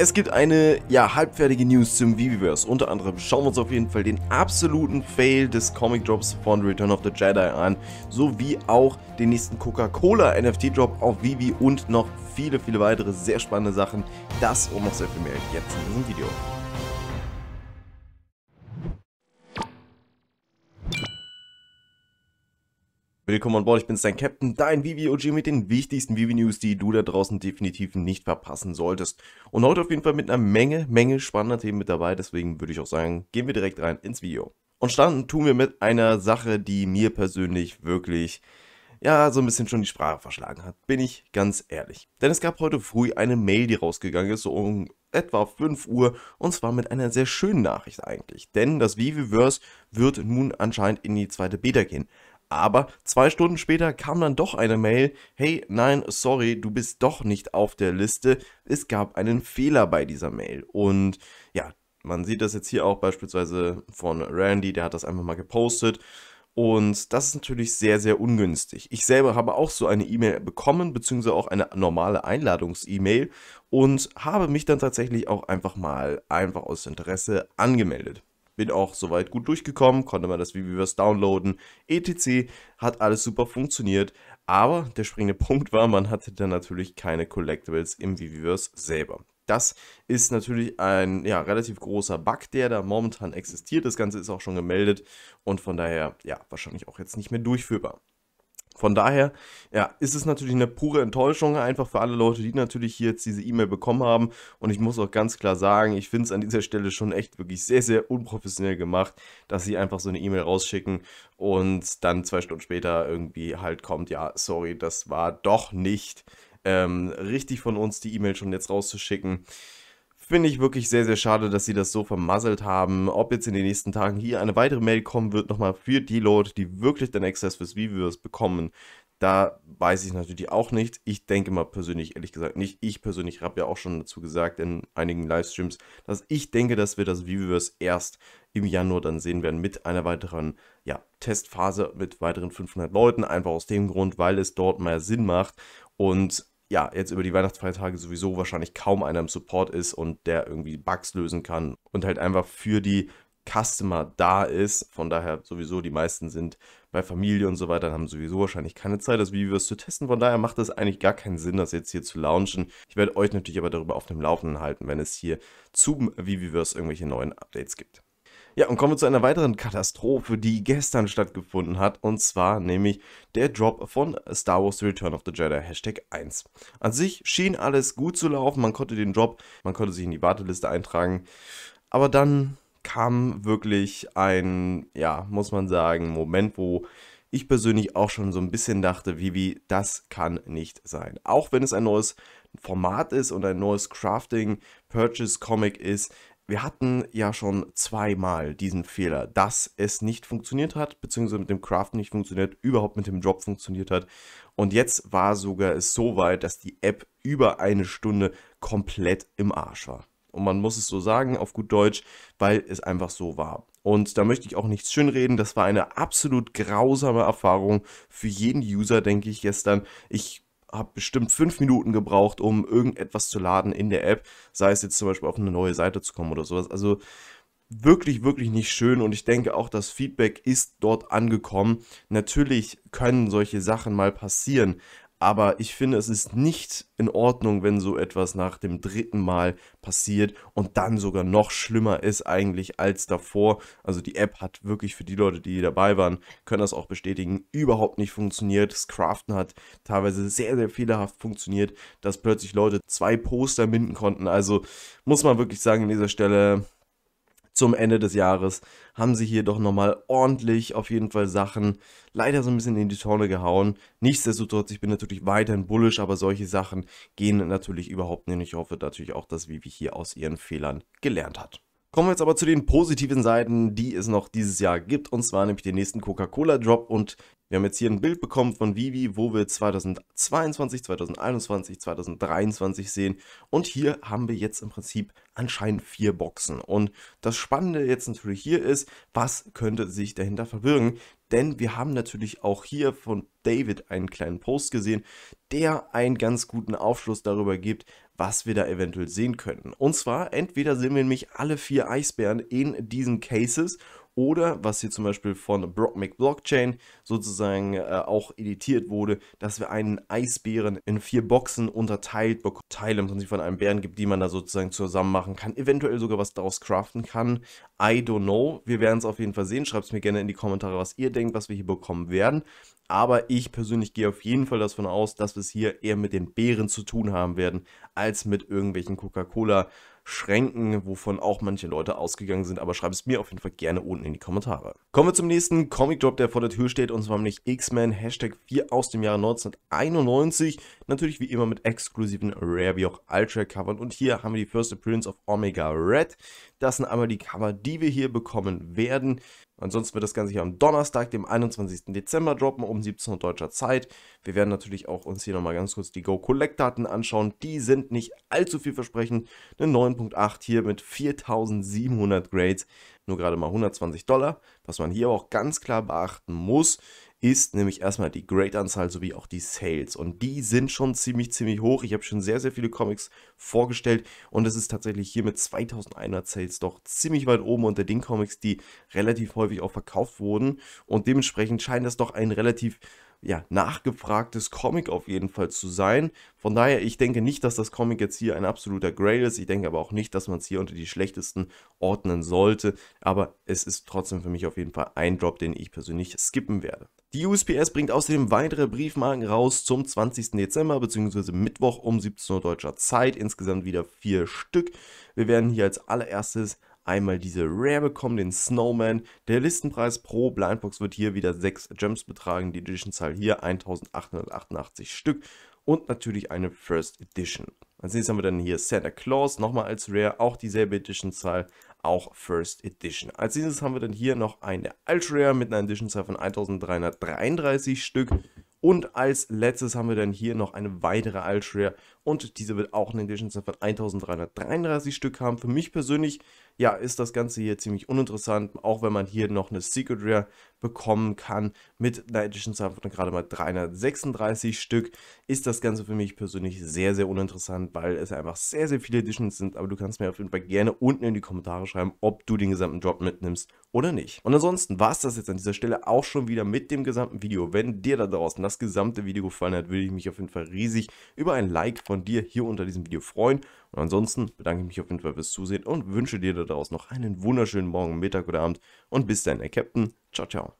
Es gibt eine ja, halbfertige News zum Viviverse. Unter anderem schauen wir uns auf jeden Fall den absoluten Fail des Comic Drops von Return of the Jedi an, sowie auch den nächsten Coca-Cola NFT Drop auf Vivi und noch viele, viele weitere sehr spannende Sachen. Das und noch sehr viel mehr jetzt in diesem Video. Willkommen an Bord, ich bin's, dein Captain, dein Vivi OG mit den wichtigsten Vivi news die du da draußen definitiv nicht verpassen solltest. Und heute auf jeden Fall mit einer Menge, Menge spannender Themen mit dabei, deswegen würde ich auch sagen, gehen wir direkt rein ins Video. Und starten tun wir mit einer Sache, die mir persönlich wirklich, ja, so ein bisschen schon die Sprache verschlagen hat, bin ich ganz ehrlich. Denn es gab heute früh eine Mail, die rausgegangen ist, so um etwa 5 Uhr und zwar mit einer sehr schönen Nachricht eigentlich. Denn das Viviverse wird nun anscheinend in die zweite Beta gehen. Aber zwei Stunden später kam dann doch eine Mail, hey, nein, sorry, du bist doch nicht auf der Liste. Es gab einen Fehler bei dieser Mail. Und ja, man sieht das jetzt hier auch beispielsweise von Randy, der hat das einfach mal gepostet. Und das ist natürlich sehr, sehr ungünstig. Ich selber habe auch so eine E-Mail bekommen, beziehungsweise auch eine normale Einladungs-E-Mail und habe mich dann tatsächlich auch einfach mal einfach aus Interesse angemeldet. Bin auch soweit gut durchgekommen, konnte man das Viviverse downloaden, etc. Hat alles super funktioniert, aber der springende Punkt war, man hatte dann natürlich keine Collectibles im Viviverse selber. Das ist natürlich ein ja, relativ großer Bug, der da momentan existiert. Das Ganze ist auch schon gemeldet und von daher ja wahrscheinlich auch jetzt nicht mehr durchführbar. Von daher ja, ist es natürlich eine pure Enttäuschung, einfach für alle Leute, die natürlich hier jetzt diese E-Mail bekommen haben. Und ich muss auch ganz klar sagen, ich finde es an dieser Stelle schon echt wirklich sehr, sehr unprofessionell gemacht, dass sie einfach so eine E-Mail rausschicken und dann zwei Stunden später irgendwie halt kommt, ja, sorry, das war doch nicht ähm, richtig von uns, die E-Mail schon jetzt rauszuschicken. Finde ich wirklich sehr, sehr schade, dass sie das so vermasselt haben. Ob jetzt in den nächsten Tagen hier eine weitere Mail kommen wird, nochmal für die Leute, die wirklich den Access fürs Viewers bekommen, da weiß ich natürlich auch nicht. Ich denke mal persönlich, ehrlich gesagt nicht. Ich persönlich habe ja auch schon dazu gesagt in einigen Livestreams, dass ich denke, dass wir das Viviverse erst im Januar dann sehen werden mit einer weiteren ja, Testphase mit weiteren 500 Leuten. Einfach aus dem Grund, weil es dort mehr Sinn macht. Und ja, jetzt über die Weihnachtsfeiertage sowieso wahrscheinlich kaum einer im Support ist und der irgendwie Bugs lösen kann und halt einfach für die Customer da ist. Von daher sowieso die meisten sind bei Familie und so weiter, haben sowieso wahrscheinlich keine Zeit, das Video zu testen. Von daher macht es eigentlich gar keinen Sinn, das jetzt hier zu launchen. Ich werde euch natürlich aber darüber auf dem Laufenden halten, wenn es hier zu Viviverse irgendwelche neuen Updates gibt. Ja, und kommen wir zu einer weiteren Katastrophe, die gestern stattgefunden hat, und zwar nämlich der Drop von Star Wars Return of the Jedi, Hashtag 1. An sich schien alles gut zu laufen, man konnte den Drop, man konnte sich in die Warteliste eintragen, aber dann kam wirklich ein, ja, muss man sagen, Moment, wo ich persönlich auch schon so ein bisschen dachte, Vivi, das kann nicht sein. Auch wenn es ein neues Format ist und ein neues Crafting Purchase Comic ist, wir hatten ja schon zweimal diesen Fehler, dass es nicht funktioniert hat, beziehungsweise mit dem Craft nicht funktioniert, überhaupt mit dem Drop funktioniert hat. Und jetzt war sogar es so weit, dass die App über eine Stunde komplett im Arsch war. Und man muss es so sagen, auf gut Deutsch, weil es einfach so war. Und da möchte ich auch nichts schönreden. Das war eine absolut grausame Erfahrung für jeden User, denke ich, gestern. Ich habe bestimmt fünf Minuten gebraucht, um irgendetwas zu laden in der App, sei es jetzt zum Beispiel auf eine neue Seite zu kommen oder sowas. Also wirklich, wirklich nicht schön und ich denke auch, das Feedback ist dort angekommen. Natürlich können solche Sachen mal passieren, aber ich finde, es ist nicht in Ordnung, wenn so etwas nach dem dritten Mal passiert und dann sogar noch schlimmer ist eigentlich als davor. Also die App hat wirklich für die Leute, die dabei waren, können das auch bestätigen, überhaupt nicht funktioniert. Das Craften hat teilweise sehr, sehr fehlerhaft funktioniert, dass plötzlich Leute zwei Poster binden konnten. Also muss man wirklich sagen, an dieser Stelle zum Ende des Jahres haben sie hier doch nochmal ordentlich auf jeden Fall Sachen leider so ein bisschen in die Tonne gehauen. Nichtsdestotrotz, ich bin natürlich weiterhin bullish, aber solche Sachen gehen natürlich überhaupt nicht. Ich hoffe natürlich auch, dass Vivi hier aus ihren Fehlern gelernt hat. Kommen wir jetzt aber zu den positiven Seiten, die es noch dieses Jahr gibt, und zwar nämlich den nächsten Coca-Cola-Drop und wir haben jetzt hier ein Bild bekommen von Vivi, wo wir 2022, 2021, 2023 sehen. Und hier haben wir jetzt im Prinzip anscheinend vier Boxen. Und das Spannende jetzt natürlich hier ist, was könnte sich dahinter verbirgen? Denn wir haben natürlich auch hier von David einen kleinen Post gesehen, der einen ganz guten Aufschluss darüber gibt, was wir da eventuell sehen könnten. Und zwar, entweder sehen wir nämlich alle vier Eisbären in diesen Cases oder was hier zum Beispiel von Brockmick Blockchain sozusagen äh, auch editiert wurde, dass wir einen Eisbären in vier Boxen unterteilt bekommen. Teile im Prinzip von einem Bären gibt, die man da sozusagen zusammen machen kann. Eventuell sogar was daraus craften kann. I don't know. Wir werden es auf jeden Fall sehen. Schreibt es mir gerne in die Kommentare, was ihr denkt, was wir hier bekommen werden. Aber ich persönlich gehe auf jeden Fall davon aus, dass wir es hier eher mit den Bären zu tun haben werden, als mit irgendwelchen Coca-Cola- bären schränken, wovon auch manche Leute ausgegangen sind, aber schreib es mir auf jeden Fall gerne unten in die Kommentare. Kommen wir zum nächsten Comic-Drop, der vor der Tür steht, und zwar nämlich X-Men Hashtag 4 aus dem Jahre 1991. Natürlich wie immer mit exklusiven Rare wie auch Ultra-Covern. Und hier haben wir die First Appearance of Omega Red. Das sind einmal die Cover, die wir hier bekommen werden. Ansonsten wird das Ganze hier am Donnerstag, dem 21. Dezember droppen, um 17 Uhr deutscher Zeit. Wir werden natürlich auch uns hier nochmal ganz kurz die Go-Collect-Daten anschauen. Die sind nicht allzu vielversprechend. Eine 9.8 hier mit 4700 Grades, nur gerade mal 120 Dollar. Was man hier auch ganz klar beachten muss, ist nämlich erstmal die Grade-Anzahl sowie auch die Sales. Und die sind schon ziemlich, ziemlich hoch. Ich habe schon sehr, sehr viele Comics vorgestellt und es ist tatsächlich hier mit 2100 Sales doch ziemlich weit oben unter den Comics, die relativ häufig auch verkauft wurden. Und dementsprechend scheint das doch ein relativ ja, nachgefragtes Comic auf jeden Fall zu sein. Von daher, ich denke nicht, dass das Comic jetzt hier ein absoluter Grail ist. Ich denke aber auch nicht, dass man es hier unter die schlechtesten ordnen sollte. Aber es ist trotzdem für mich auf jeden Fall ein Drop, den ich persönlich skippen werde. Die USPS bringt außerdem weitere Briefmarken raus zum 20. Dezember bzw. Mittwoch um 17 Uhr deutscher Zeit. Insgesamt wieder vier Stück. Wir werden hier als allererstes einmal diese Rare bekommen, den Snowman. Der Listenpreis pro Blindbox wird hier wieder 6 Gems betragen. Die Editionzahl hier 1888 Stück und natürlich eine First Edition. Als nächstes haben wir dann hier Santa Claus, nochmal als Rare, auch dieselbe Editionzahl auch First Edition. Als nächstes haben wir dann hier noch eine Ultra mit einer Edition Zahl von 1333 Stück. Und als letztes haben wir dann hier noch eine weitere Ultra und diese wird auch eine Edition Zahl von 1333 Stück haben. Für mich persönlich ja, ist das Ganze hier ziemlich uninteressant, auch wenn man hier noch eine Secret Rare bekommen kann mit einer Edition-Zahl von gerade mal 336 Stück, ist das Ganze für mich persönlich sehr, sehr uninteressant, weil es einfach sehr, sehr viele Editions sind, aber du kannst mir auf jeden Fall gerne unten in die Kommentare schreiben, ob du den gesamten Drop mitnimmst oder nicht. Und ansonsten war es das jetzt an dieser Stelle auch schon wieder mit dem gesamten Video. Wenn dir da draußen das gesamte Video gefallen hat, würde ich mich auf jeden Fall riesig über ein Like von dir hier unter diesem Video freuen und ansonsten bedanke ich mich auf jeden Fall fürs Zusehen und wünsche dir daraus noch einen wunderschönen Morgen, Mittag oder Abend. Und bis dann, Herr Captain. Ciao, ciao.